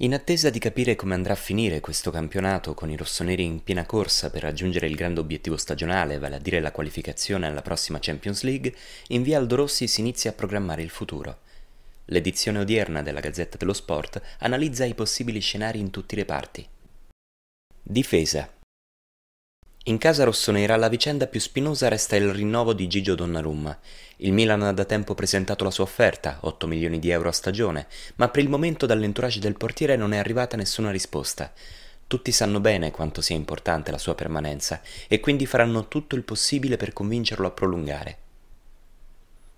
In attesa di capire come andrà a finire questo campionato con i rossoneri in piena corsa per raggiungere il grande obiettivo stagionale, vale a dire la qualificazione alla prossima Champions League, in via Aldo Rossi si inizia a programmare il futuro. L'edizione odierna della Gazzetta dello Sport analizza i possibili scenari in tutti i reparti. Difesa in casa rossonera la vicenda più spinosa resta il rinnovo di Gigio Donnarumma. Il Milan ha da tempo presentato la sua offerta, 8 milioni di euro a stagione, ma per il momento dall'entourage del portiere non è arrivata nessuna risposta. Tutti sanno bene quanto sia importante la sua permanenza e quindi faranno tutto il possibile per convincerlo a prolungare.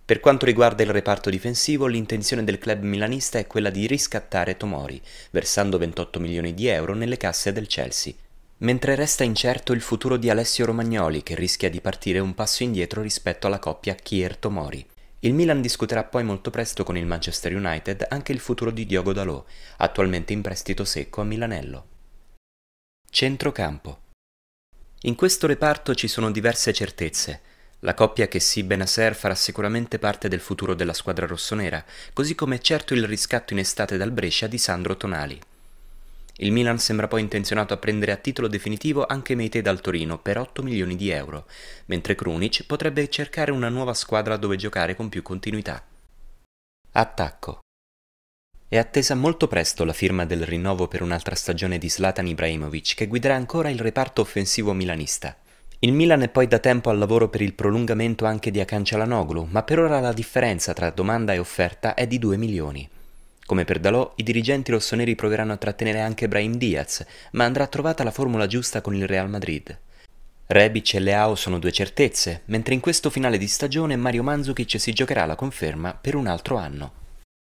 Per quanto riguarda il reparto difensivo, l'intenzione del club milanista è quella di riscattare Tomori, versando 28 milioni di euro nelle casse del Chelsea mentre resta incerto il futuro di Alessio Romagnoli che rischia di partire un passo indietro rispetto alla coppia Chierto Mori. Il Milan discuterà poi molto presto con il Manchester United anche il futuro di Diogo Dalò, attualmente in prestito secco a Milanello. Centrocampo In questo reparto ci sono diverse certezze. La coppia che si Benasser farà sicuramente parte del futuro della squadra rossonera, così come è certo il riscatto in estate dal Brescia di Sandro Tonali. Il Milan sembra poi intenzionato a prendere a titolo definitivo anche Meite dal Torino per 8 milioni di euro, mentre Krunic potrebbe cercare una nuova squadra dove giocare con più continuità. Attacco. È attesa molto presto la firma del rinnovo per un'altra stagione di Slatan Ibrahimovic, che guiderà ancora il reparto offensivo milanista. Il Milan è poi da tempo al lavoro per il prolungamento anche di Akan Cialanoglu, ma per ora la differenza tra domanda e offerta è di 2 milioni. Come per Dalò, i dirigenti rossoneri proveranno a trattenere anche Brahim Diaz, ma andrà trovata la formula giusta con il Real Madrid. Rebic e Leao sono due certezze, mentre in questo finale di stagione Mario Mandzukic si giocherà la conferma per un altro anno.